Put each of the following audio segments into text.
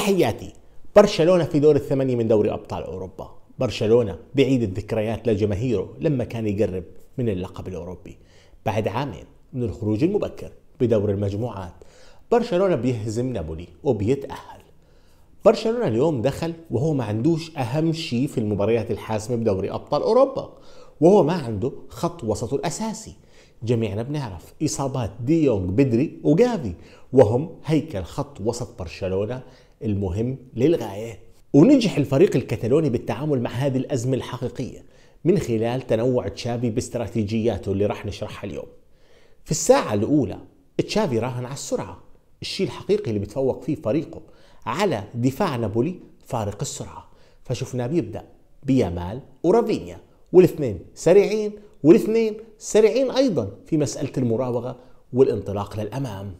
تحياتي برشلونة في دور الثمانية من دوري أبطال أوروبا برشلونة بعيد الذكريات لجماهيره لما كان يقرب من اللقب الأوروبي بعد عامين من الخروج المبكر بدور المجموعات برشلونة بيهزم نابولي وبيتأهل برشلونة اليوم دخل وهو ما عندوش أهم شيء في المباريات الحاسمة بدوري أبطال أوروبا وهو ما عنده خط وسطه الأساسي جميعنا بنعرف إصابات ديونغ دي بدري وجافي وهم هيكل خط وسط برشلونة المهم للغاية ونجح الفريق الكتالوني بالتعامل مع هذه الأزمة الحقيقية من خلال تنوع تشافي باستراتيجياته اللي راح نشرحها اليوم في الساعة الأولى تشافي راهن على السرعة الشيء الحقيقي اللي بتفوق فيه فريقه على دفاع نابولي فارق السرعة فشفناه بيبدأ بيامال ورافينيا والاثنين سريعين والاثنين سريعين أيضا في مسألة المراوغة والانطلاق للأمام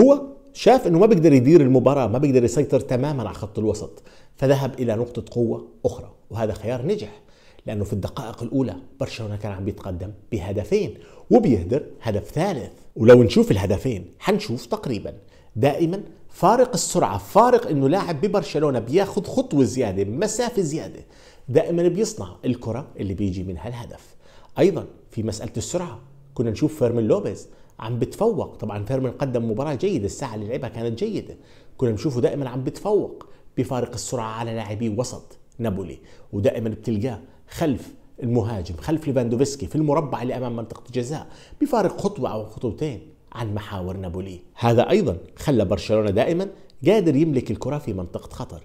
هو شاف انه ما بيقدر يدير المباراه ما بيقدر يسيطر تماما على خط الوسط فذهب الى نقطه قوه اخرى وهذا خيار نجح لانه في الدقائق الاولى برشلونه كان عم بيتقدم بهدفين وبيهدر هدف ثالث ولو نشوف الهدفين حنشوف تقريبا دائما فارق السرعه فارق انه لاعب ببرشلونه بياخذ خطوه زياده مسافه زياده دائما بيصنع الكره اللي بيجي منها الهدف ايضا في مساله السرعه كنا نشوف فيرمين لوبيز عم بتفوق طبعا فيرمان قدم مباراه جيده الساعه اللي لعبها كانت جيده كنا بنشوفه دائما عم بتفوق بفارق السرعه على لاعبي وسط نابولي ودائما بتلقاه خلف المهاجم خلف ليفاندوفسكي في المربع اللي امام منطقه الجزاء بفارق خطوه او خطوتين عن محاور نابولي هذا ايضا خلى برشلونه دائما قادر يملك الكره في منطقه خطر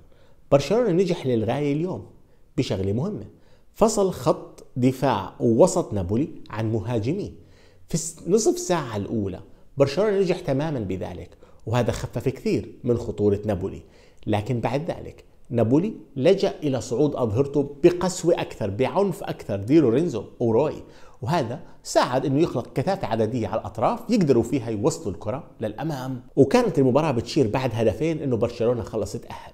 برشلونه نجح للغايه اليوم بشغله مهمه فصل خط دفاع ووسط نابولي عن مهاجميه في نصف ساعة الأولى برشلونة نجح تماما بذلك وهذا خفف كثير من خطورة نابولي لكن بعد ذلك نابولي لجأ إلى صعود أظهرته بقسوة أكثر بعنف أكثر دي لورينزو أوروي وهذا ساعد انه يخلق كثافه عدديه على الاطراف يقدروا فيها يوصلوا الكره للامام وكانت المباراه بتشير بعد هدفين انه برشلونه خلصت اهل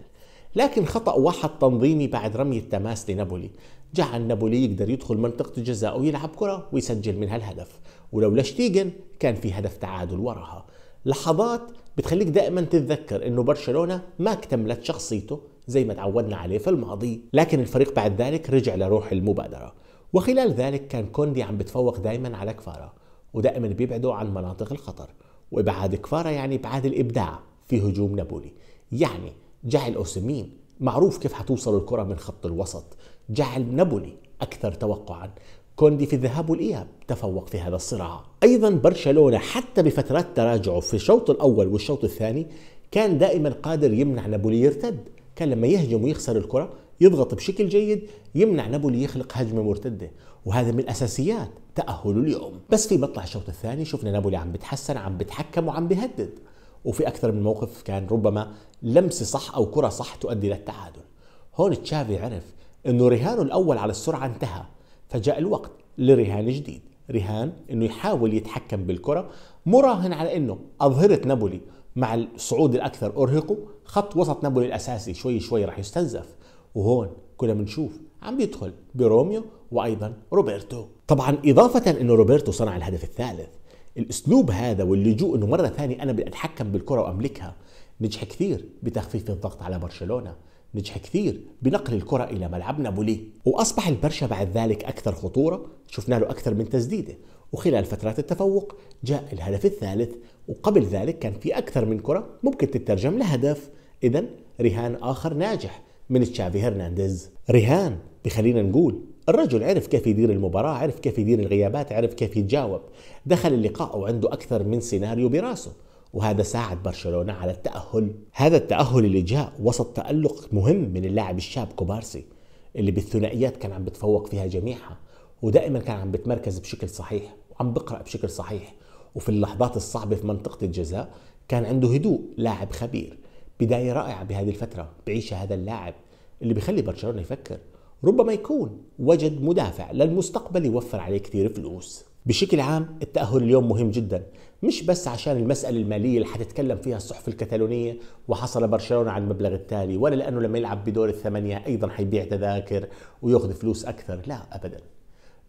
لكن خطأ واحد تنظيمي بعد رمي التماس لنابولي جعل نابولي يقدر يدخل منطقة الجزاء ويلعب كرة ويسجل منها الهدف ولولا شتيجن كان في هدف تعادل وراها لحظات بتخليك دائما تتذكر انه برشلونة ما اكتملت شخصيته زي ما تعودنا عليه في الماضي لكن الفريق بعد ذلك رجع لروح المبادرة وخلال ذلك كان كوندي عم بتفوق دائما على كفارة ودائما بيبعدوا عن مناطق الخطر وإبعاد كفارة يعني إبعاد الإبداع في هجوم نابولي يعني جعل أوسمين معروف كيف حتوصل الكرة من خط الوسط جعل نابولي أكثر توقعا كوندي في الذهاب والإياب تفوق في هذا الصراع أيضا برشلونة حتى بفترات تراجعه في الشوط الأول والشوط الثاني كان دائما قادر يمنع نابولي يرتد كان لما يهجم ويخسر الكرة يضغط بشكل جيد يمنع نابولي يخلق هجمة مرتدة وهذا من أساسيات تأهله اليوم بس في مطلع الشوط الثاني شفنا نابولي عم بتحسن عم بتحكم وعم بهدد وفي اكثر من موقف كان ربما لمسه صح او كره صح تؤدي للتعادل هون تشافي عرف انه رهانه الاول على السرعه انتهى فجاء الوقت لرهان جديد رهان انه يحاول يتحكم بالكره مراهن على انه اظهره نابولي مع الصعود الاكثر ارهقوا خط وسط نابولي الاساسي شوي شوي راح يستنزف وهون كنا بنشوف عم بيدخل بروميو وايضا روبرتو طبعا اضافه انه روبرتو صنع الهدف الثالث الاسلوب هذا واللجوء انه مره ثانيه انا بدي اتحكم بالكره واملكها نجح كثير بتخفيف الضغط على برشلونه نجح كثير بنقل الكرة إلى ملعب نابولي وأصبح البرشا بعد ذلك أكثر خطورة شفنا له أكثر من تسديدة وخلال فترات التفوق جاء الهدف الثالث وقبل ذلك كان في أكثر من كرة ممكن تترجم لهدف إذا رهان آخر ناجح من تشافي هرنانديز رهان بخلينا نقول الرجل عرف كيف يدير المباراة عرف كيف يدير الغيابات عرف كيف يتجاوب دخل اللقاء وعنده أكثر من سيناريو براسه وهذا ساعد برشلونة على التأهل هذا التأهل اللي جاء وسط تألق مهم من اللاعب الشاب كوبارسي اللي بالثنائيات كان عم بتفوق فيها جميعها ودائما كان عم بتمركز بشكل صحيح وعم بقرأ بشكل صحيح وفي اللحظات الصعبة في منطقة الجزاء كان عنده هدوء لاعب خبير بداية رائعة بهذه الفترة بعيشها هذا اللاعب اللي بيخلي برشلونة يفكر ربما يكون وجد مدافع للمستقبل يوفر عليه كثير فلوس بشكل عام التأهل اليوم مهم جدا مش بس عشان المسألة المالية اللي حتتكلم فيها الصحف الكتالونية وحصل برشلونة على المبلغ التالي ولا لأنه لما يلعب بدور الثمانية أيضا حيبيع تذاكر ويأخذ فلوس أكثر لا أبدا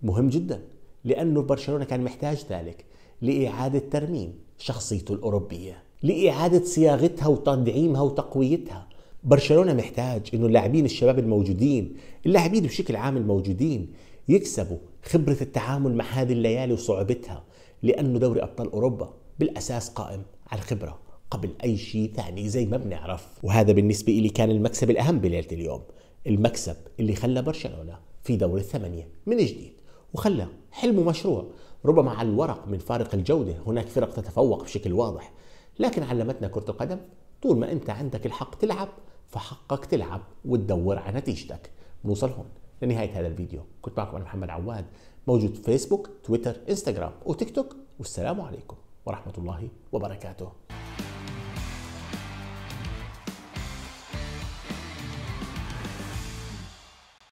مهم جدا لأنه برشلونة كان محتاج ذلك لإعادة ترميم شخصيته الأوروبية لإعادة صياغتها وتدعيمها وتقويتها برشلونه محتاج انه اللاعبين الشباب الموجودين اللاعبين بشكل عام الموجودين يكسبوا خبره التعامل مع هذه الليالي وصعوبتها لانه دوري ابطال اوروبا بالاساس قائم على الخبره قبل اي شيء ثاني زي ما بنعرف وهذا بالنسبه لي كان المكسب الاهم بليله اليوم المكسب اللي خلى برشلونه في دور الثمانيه من جديد وخلى حلمه مشروع ربما على الورق من فارق الجوده هناك فرق تتفوق بشكل واضح لكن علمتنا كره القدم طول ما انت عندك الحق تلعب فحقك تلعب وتدور على نتيجتك بنوصل هون لنهاية هذا الفيديو كنت معكم أنا محمد عواد موجود فيسبوك تويتر انستغرام وتيك توك والسلام عليكم ورحمة الله وبركاته